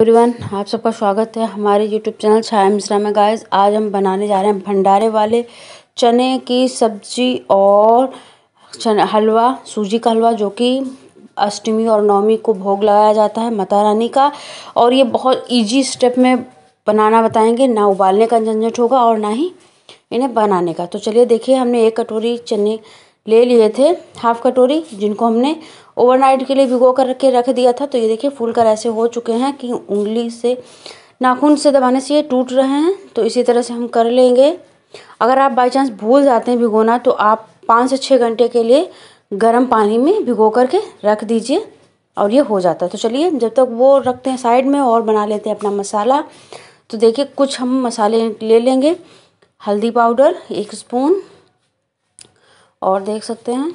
everyone आप सबका स्वागत है हमारे यूट्यूब चैनल छाया मिश्रा में गाइस आज हम बनाने जा रहे हैं भंडारे वाले चने की सब्जी और चने हलवा सूजी का हलवा जो कि अष्टमी और नवमी को भोग लगाया जाता है माता रानी का और ये बहुत इजी स्टेप में बनाना बताएंगे ना उबालने का झंझट होगा और ना ही इन्हें बनाने का तो चलिए देखिए हमने एक कटोरी चने ले लिए थे हाफ कटोरी जिनको हमने ओवरनाइट के लिए भिगो करके रख दिया था तो ये देखिए फूल कर ऐसे हो चुके हैं कि उंगली से नाखून से दबाने से ये टूट रहे हैं तो इसी तरह से हम कर लेंगे अगर आप बाई चांस भूल जाते हैं भिगोना तो आप पाँच से छः घंटे के लिए गर्म पानी में भिगो करके रख दीजिए और ये हो जाता है तो चलिए जब तक वो रखते हैं साइड में और बना लेते हैं अपना मसाला तो देखिए कुछ हम मसाले ले लेंगे हल्दी पाउडर एक स्पून और देख सकते हैं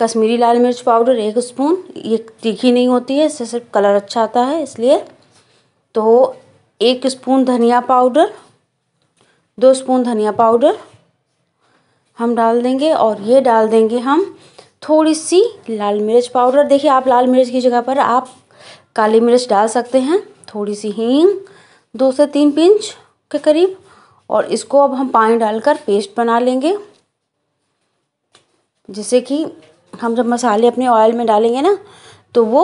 कश्मीरी लाल मिर्च पाउडर एक स्पून ये तीखी नहीं होती है इससे सिर्फ कलर अच्छा आता है इसलिए तो एक स्पून धनिया पाउडर दो स्पून धनिया पाउडर हम डाल देंगे और ये डाल देंगे हम थोड़ी सी लाल मिर्च पाउडर देखिए आप लाल मिर्च की जगह पर आप काली मिर्च डाल सकते हैं थोड़ी सी हींग दो से तीन पिंच के करीब और इसको अब हम पानी डालकर पेस्ट बना लेंगे जिससे कि हम जब मसाले अपने ऑयल में डालेंगे ना तो वो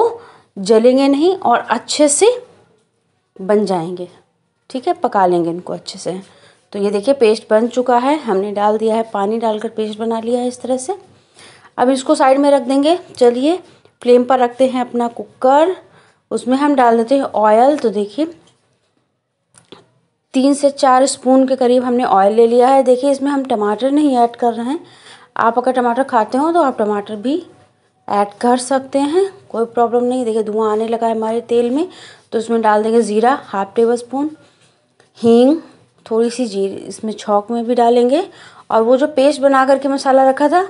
जलेंगे नहीं और अच्छे से बन जाएंगे ठीक है पका लेंगे इनको अच्छे से तो ये देखिए पेस्ट बन चुका है हमने डाल दिया है पानी डालकर पेस्ट बना लिया है इस तरह से अब इसको साइड में रख देंगे चलिए फ्लेम पर रखते हैं अपना कुकर उसमें हम डाल देते हैं ऑयल तो देखिए तीन से चार स्पून के करीब हमने ऑयल ले लिया है देखिए इसमें हम टमाटर नहीं ऐड कर रहे हैं आप अगर टमाटर खाते हो तो आप टमाटर भी ऐड कर सकते हैं कोई प्रॉब्लम नहीं देखिए धुआं आने लगा है हमारे तेल में तो इसमें डाल देंगे ज़ीरा हाफ टेबल स्पून हींग थोड़ी सी जीर इसमें छौक में भी डालेंगे और वो जो पेस्ट बना करके मसाला रखा था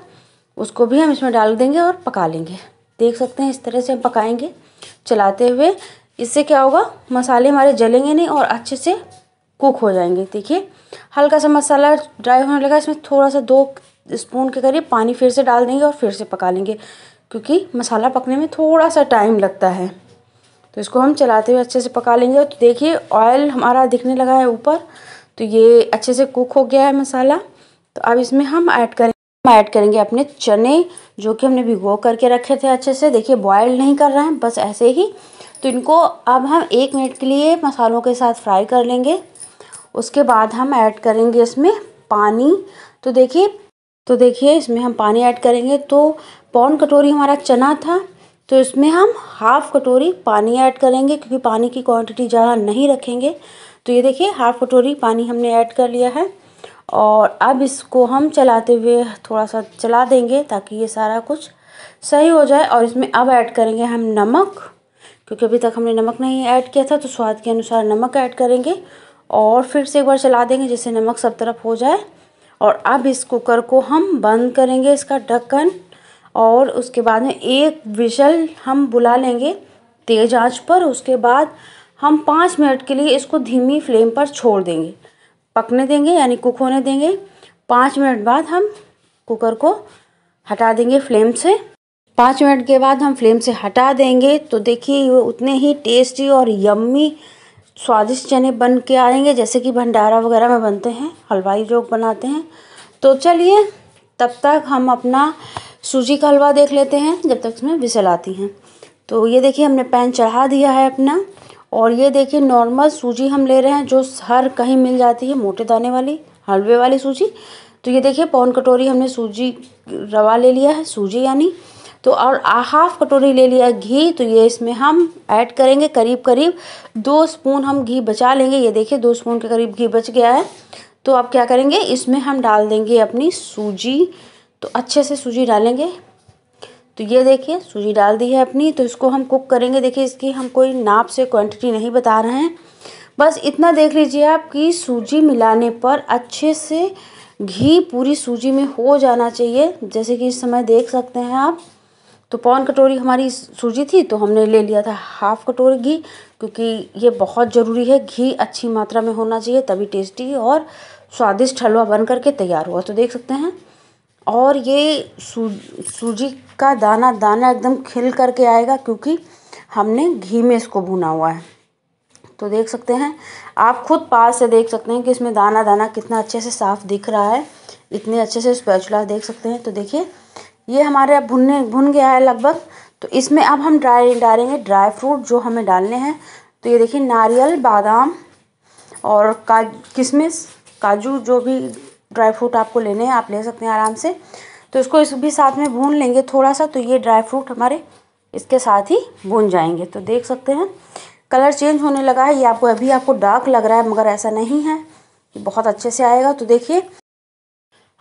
उसको भी हम इसमें डाल देंगे और पका लेंगे देख सकते हैं इस तरह से हम पकाएंगे चलाते हुए इससे क्या होगा मसाले हमारे जलेंगे नहीं और अच्छे से कुक हो जाएंगे देखिए हल्का सा मसाला ड्राई होने लगा इसमें थोड़ा सा दो स्पून के करीब पानी फिर से डाल देंगे और फिर से पका लेंगे क्योंकि मसाला पकने में थोड़ा सा टाइम लगता है तो इसको हम चलाते हुए अच्छे से पका लेंगे तो देखिए ऑयल हमारा दिखने लगा है ऊपर तो ये अच्छे से कुक हो गया है मसाला तो अब इसमें हम ऐड करेंगे हम ऐड करेंगे अपने चने जो कि हमने भिगो करके रखे थे अच्छे से देखिए बॉयल नहीं कर रहे हैं बस ऐसे ही तो इनको अब हम एक मिनट के लिए मसालों के साथ फ्राई कर लेंगे उसके बाद हम ऐड करेंगे इसमें पानी तो देखिए तो देखिए इसमें हम पानी ऐड करेंगे तो पौन कटोरी हमारा चना था तो इसमें हम हाफ़ कटोरी पानी ऐड करेंगे क्योंकि पानी की क्वांटिटी ज़्यादा नहीं रखेंगे तो ये देखिए हाफ़ कटोरी पानी हमने ऐड कर लिया है और अब इसको हम चलाते हुए थोड़ा सा चला देंगे ताकि ये सारा कुछ सही हो जाए और इसमें अब ऐड करेंगे हम नमक क्योंकि अभी तक हमने नमक नहीं ऐड किया था तो स्वाद के अनुसार नमक ऐड करेंगे और फिर से एक बार चला देंगे जिससे नमक सब तरफ हो जाए और अब इस कुकर को हम बंद करेंगे इसका ढक्कन और उसके बाद में एक विशल हम बुला लेंगे तेज़ आंच पर उसके बाद हम पाँच मिनट के लिए इसको धीमी फ्लेम पर छोड़ देंगे पकने देंगे यानी कुक होने देंगे पाँच मिनट बाद हम कुकर को हटा देंगे फ्लेम से पाँच मिनट के बाद हम फ्लेम से हटा देंगे तो देखिए वो उतने ही टेस्टी और यम्मी स्वादिष्ट चने बन के आएंगे जैसे कि भंडारा वगैरह में बनते हैं हलवाई जो बनाते हैं तो चलिए तब तक हम अपना सूजी का हलवा देख लेते हैं जब तक इसमें विसल आती हैं तो ये देखिए हमने पैन चढ़ा दिया है अपना और ये देखिए नॉर्मल सूजी हम ले रहे हैं जो हर कहीं मिल जाती है मोटे दाने वाली हलवे वाली सूजी तो ये देखिए पौन कटोरी हमने सूजी रवा ले लिया है सूजी यानी तो और हाफ कटोरी ले लिया घी तो ये इसमें हम ऐड करेंगे करीब करीब दो स्पून हम घी बचा लेंगे ये देखिए दो स्पून के करीब घी बच गया है तो आप क्या करेंगे इसमें हम डाल देंगे अपनी सूजी तो अच्छे से सूजी डालेंगे तो ये देखिए सूजी डाल दी है अपनी तो इसको हम कुक करेंगे देखिए इसकी हम कोई नाप से क्वांटिटी नहीं बता रहे हैं बस इतना देख लीजिए आप कि सूजी मिलाने पर अच्छे से घी पूरी सूजी में हो जाना चाहिए जैसे कि इस समय देख सकते हैं आप तो पौन कटोरी हमारी सूजी थी तो हमने ले लिया था हाफ कटोरी घी क्योंकि ये बहुत ज़रूरी है घी अच्छी मात्रा में होना चाहिए तभी टेस्टी और स्वादिष्ट हलवा बन करके तैयार हुआ तो देख सकते हैं और ये सूजी का दाना दाना एकदम खिल करके आएगा क्योंकि हमने घी में इसको भुना हुआ है तो देख सकते हैं आप खुद पास से देख सकते हैं कि इसमें दाना दाना कितना अच्छे से साफ दिख रहा है इतने अच्छे से स्पैचुला देख सकते हैं तो देखिए ये हमारे अब भुनने भुन गया है लगभग तो इसमें अब हम ड्राई डालेंगे ड्राई फ्रूट जो हमें डालने हैं तो ये देखिए नारियल बादाम और काज किशमिश काजू जो भी ड्राई फ्रूट आपको लेने हैं आप ले सकते हैं आराम से तो इसको इस भी साथ में भून लेंगे थोड़ा सा तो ये ड्राई फ्रूट हमारे इसके साथ ही भून जाएंगे तो देख सकते हैं कलर चेंज होने लगा है ये आपको अभी आपको डार्क लग रहा है मगर ऐसा नहीं है बहुत अच्छे से आएगा तो देखिए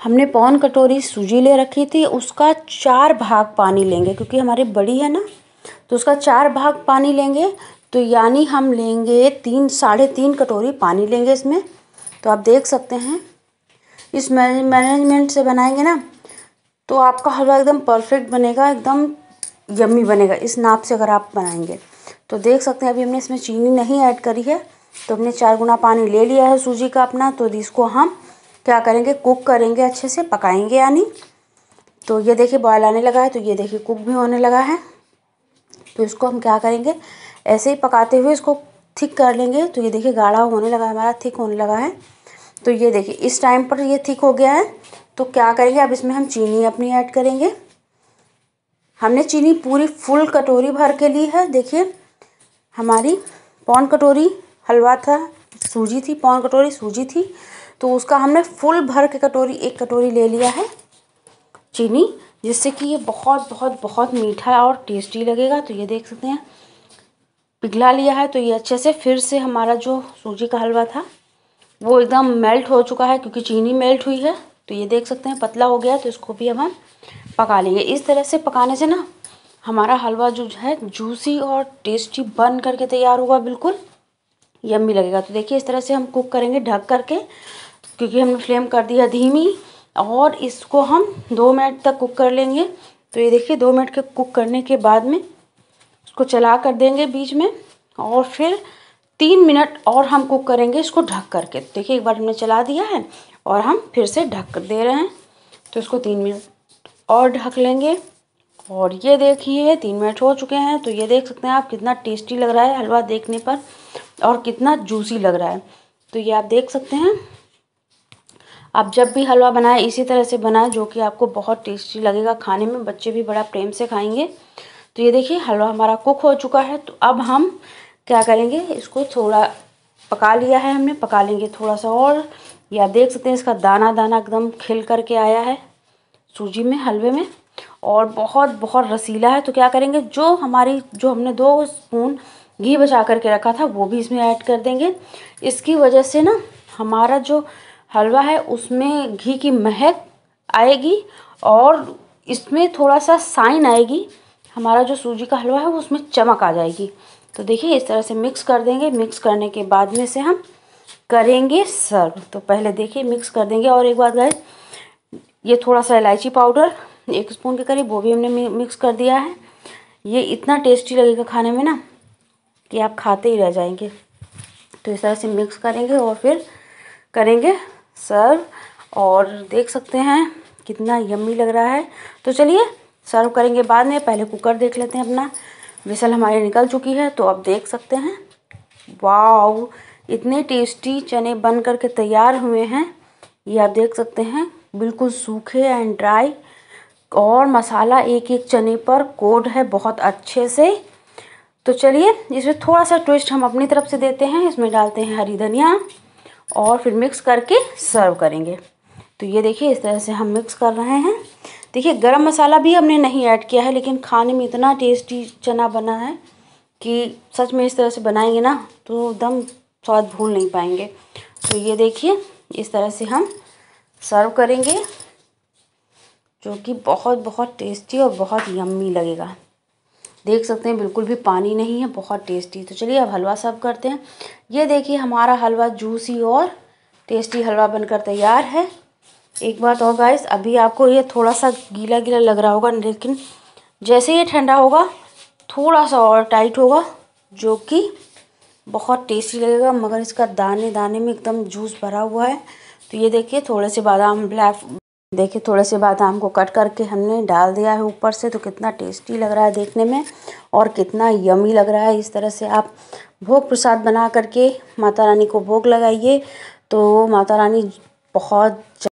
हमने पौन कटोरी सूजी ले रखी थी उसका चार भाग पानी लेंगे क्योंकि हमारी बड़ी है ना तो उसका चार भाग पानी लेंगे तो यानी हम लेंगे तीन साढ़े तीन कटोरी पानी लेंगे इसमें तो आप देख सकते हैं इस मैनेजमेंट से बनाएंगे ना तो आपका हलवा एकदम परफेक्ट बनेगा एकदम यम्मी बनेगा इस नाप से अगर आप बनाएंगे तो देख सकते हैं अभी हमने इसमें चीनी नहीं ऐड करी है तो हमने चार गुना पानी ले लिया है सूजी का अपना तो इसको हम क्या करेंगे कुक करेंगे अच्छे से पकाएंगे यानी तो ये देखिए बॉयल आने लगा है तो ये देखिए कुक भी होने लगा है तो इसको हम क्या करेंगे ऐसे ही पकाते हुए इसको थिक कर लेंगे तो ये देखिए गाढ़ा होने लगा हमारा थिक होने लगा है तो ये देखिए इस टाइम पर ये थिक हो गया है तो क्या करेंगे अब इसमें हम चीनी अपनी ऐड करेंगे हमने चीनी पूरी फुल कटोरी भर के ली है देखिए हमारी पौन कटोरी हलवा था सूजी थी पौन कटोरी सूजी थी तो उसका हमने फुल भर के कटोरी एक कटोरी ले लिया है चीनी जिससे कि ये बहुत बहुत बहुत मीठा और टेस्टी लगेगा तो ये देख सकते हैं पिघला लिया है तो ये अच्छे से फिर से हमारा जो सूजी का हलवा था वो एकदम मेल्ट हो चुका है क्योंकि चीनी मेल्ट हुई है तो ये देख सकते हैं पतला हो गया तो इसको भी अब हम पका लेंगे इस तरह से पकाने से ना हमारा हलवा जो है जूसी और टेस्टी बन करके तैयार हुआ बिल्कुल यम्मी लगेगा तो देखिए इस तरह से हम कुक करेंगे ढक करके क्योंकि हमने फ्लेम कर दिया धीमी और इसको हम दो मिनट तक कुक कर लेंगे तो ये देखिए दो मिनट के कुक करने के बाद में इसको चला कर देंगे बीच में और फिर तीन मिनट और हम कुक करेंगे इसको ढक करके देखिए एक बार हमने चला दिया है और हम फिर से ढक दे रहे हैं तो इसको तीन मिनट और ढक लेंगे और ये देखिए तीन मिनट हो चुके हैं तो ये देख सकते हैं आप कितना टेस्टी लग रहा है हलवा देखने पर और कितना जूसी लग रहा है तो ये आप देख सकते हैं आप जब भी हलवा बनाएं इसी तरह से बनाएं जो कि आपको बहुत टेस्टी लगेगा खाने में बच्चे भी बड़ा प्रेम से खाएंगे तो ये देखिए हलवा हमारा कुक हो चुका है तो अब हम क्या करेंगे इसको थोड़ा पका लिया है हमने पका लेंगे थोड़ा सा और या देख सकते हैं इसका दाना दाना एकदम खिल करके आया है सूजी में हलवे में और बहुत बहुत रसीला है तो क्या करेंगे जो हमारी जो हमने दो स्पून घी बचा करके रखा था वो भी इसमें ऐड कर देंगे इसकी वजह से ना हमारा जो हलवा है उसमें घी की महक आएगी और इसमें थोड़ा सा साइन आएगी हमारा जो सूजी का हलवा है वो उसमें चमक आ जाएगी तो देखिए इस तरह से मिक्स कर देंगे मिक्स करने के बाद में से हम करेंगे सर्व तो पहले देखिए मिक्स कर देंगे और एक बात गए ये थोड़ा सा इलायची पाउडर एक स्पून के करीब वो भी हमने मिक्स कर दिया है ये इतना टेस्टी लगेगा खाने में ना कि आप खाते ही रह जाएंगे तो इस तरह से मिक्स करेंगे और फिर करेंगे सर्व और देख सकते हैं कितना यम्मी लग रहा है तो चलिए सर्व करेंगे बाद में पहले कुकर देख लेते हैं अपना विसल हमारी निकल चुकी है तो आप देख सकते हैं वाव इतने टेस्टी चने बन कर के तैयार हुए हैं ये आप देख सकते हैं बिल्कुल सूखे एंड ड्राई और मसाला एक एक चने पर कोड है बहुत अच्छे से तो चलिए इसमें थोड़ा सा ट्विस्ट हम अपनी तरफ से देते हैं इसमें डालते हैं हरी धनिया और फिर मिक्स करके सर्व करेंगे तो ये देखिए इस तरह से हम मिक्स कर रहे हैं देखिए गरम मसाला भी हमने नहीं ऐड किया है लेकिन खाने में इतना टेस्टी चना बना है कि सच में इस तरह से बनाएंगे ना तो एकदम स्वाद भूल नहीं पाएंगे तो ये देखिए इस तरह से हम सर्व करेंगे जो कि बहुत बहुत टेस्टी और बहुत यम्मी लगेगा देख सकते हैं बिल्कुल भी पानी नहीं है बहुत टेस्टी तो चलिए अब हलवा सब करते हैं ये देखिए हमारा हलवा जूसी और टेस्टी हलवा बनकर तैयार है एक बात और गाइस अभी आपको ये थोड़ा सा गीला गीला लग रहा होगा लेकिन जैसे ये ठंडा होगा थोड़ा सा और टाइट होगा जो कि बहुत टेस्टी लगेगा मगर इसका दाने दाने में एकदम जूस भरा हुआ है तो ये देखिए थोड़े से बादाम ब्लैक देखिए थोड़े से बादाम को कट करके हमने डाल दिया है ऊपर से तो कितना टेस्टी लग रहा है देखने में और कितना यमी लग रहा है इस तरह से आप भोग प्रसाद बना करके माता रानी को भोग लगाइए तो माता रानी बहुत